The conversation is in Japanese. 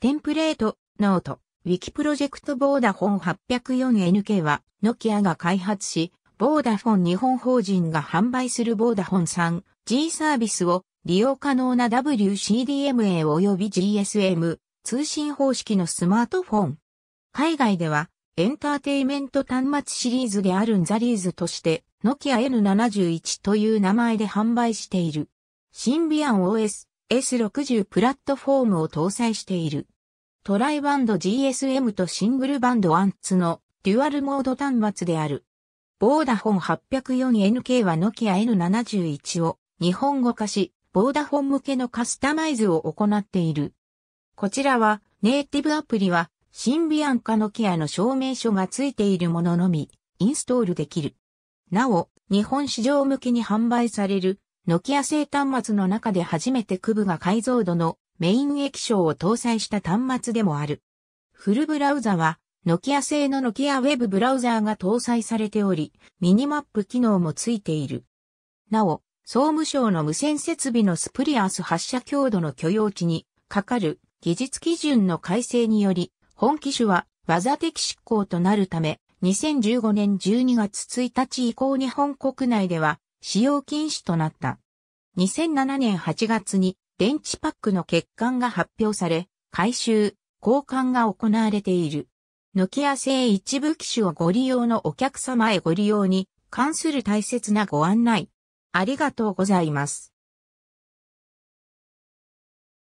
テンプレート、ノート、ウィキプロジェクトボーダフォン 804NK は、ノキアが開発し、ボーダフォン日本法人が販売するボーダフォン 3G サービスを利用可能な WCDMA 及び GSM 通信方式のスマートフォン。海外ではエンターテイメント端末シリーズであるんザリーズとして、ノキア N71 という名前で販売している。シンビアン OS S60 プラットフォームを搭載している。トライバンド GSM とシングルバンドアンツのデュアルモード端末である。ボーダフォン 804NK はノキア N71 を日本語化し、ボーダフォン向けのカスタマイズを行っている。こちらはネイティブアプリはシンビアンかノキアの証明書が付いているもののみインストールできる。なお、日本市場向けに販売されるノキア製端末の中で初めて区ブが解像度のメイン液晶を搭載した端末でもある。フルブラウザは、ノキア製のノキアウェブブラウザーが搭載されており、ミニマップ機能もついている。なお、総務省の無線設備のスプリアス発射強度の許容値にかかる技術基準の改正により、本機種は技的執行となるため、2015年12月1日以降日本国内では使用禁止となった。2007年8月に電池パックの欠陥が発表され、回収、交換が行われている。ノキア製一部機種をご利用のお客様へご利用に関する大切なご案内。ありがとうございます。